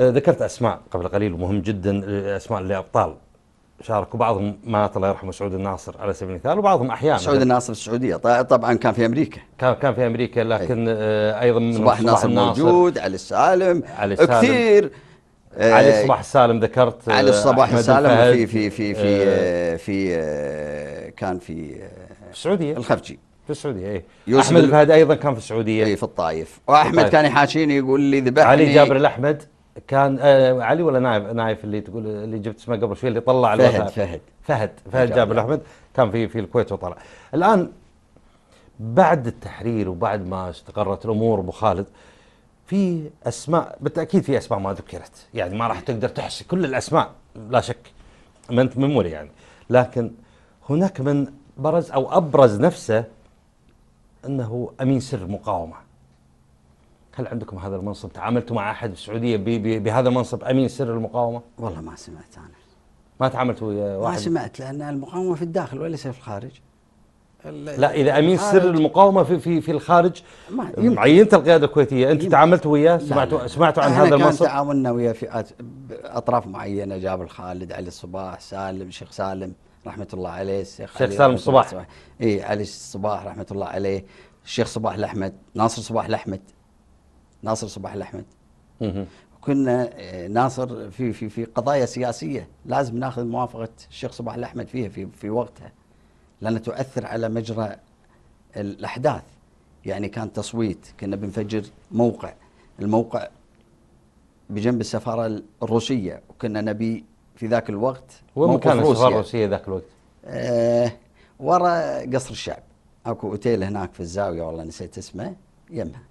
آه، ذكرت اسماء قبل قليل ومهم جدا آه، اسماء لابطال شاركوا بعضهم مات الله يرحمه سعود الناصر على سبيل المثال وبعضهم احيانا سعود الناصر السعوديه طبعا كان في امريكا كان كان في امريكا لكن أي. آه، ايضا من صباح الناصر, الناصر موجود علي السالم علي السالم كثير علي الصباح السالم ذكرت علي الصباح السالم في في في في في, في كان في السعوديه الخفجي في السعوديه اي احمد الفهد ايضا كان في السعوديه اي في الطايف واحمد في الطائف. طيب. كان يحاشيني يقول لي ذبحني علي جابر الاحمد كان آه علي ولا نايف نايف اللي تقول اللي جبت اسمه قبل شوي اللي طلع فهد فهد فهد فهد جابر احمد كان في في الكويت وطلع الان بعد التحرير وبعد ما استقرت الامور ابو خالد في اسماء بالتاكيد في اسماء ما ذكرت يعني ما راح تقدر تحصي كل الاسماء لا شك ما انت ميموري يعني لكن هناك من برز او ابرز نفسه انه امين سر مقاومه هل عندكم هذا المنصب؟ تعاملتوا مع احد في السعوديه بهذا المنصب امين سر المقاومه؟ والله ما سمعت انا ما تعاملتوا ويا واحد؟ ما سمعت لان المقاومه في الداخل وليس في الخارج لا اذا امين سر المقاومه في في في الخارج عينت القياده الكويتيه انت تعاملتوا وياه سمعتوا سمعتوا عن هذا المنصب؟ كان تعاملنا ويا فئات اطراف معينه جابر الخالد علي الصباح سالم شيخ سالم رحمه الله عليه الشيخ شيخ سالم الصباح اي إيه، علي الصباح رحمه الله عليه الشيخ صباح الاحمد ناصر صباح الاحمد ناصر صباح الاحمد كنا آه، ناصر في في في قضايا سياسيه لازم ناخذ موافقه الشيخ صباح الاحمد فيها في في وقتها لانها تؤثر على مجرى الاحداث يعني كان تصويت كنا بنفجر موقع الموقع بجنب السفاره الروسيه وكنا نبي في ذاك الوقت وين كان السفاره الروسيه ذاك الوقت؟ آه ورا قصر الشعب اكو اوتيل هناك في الزاويه والله نسيت اسمه يمها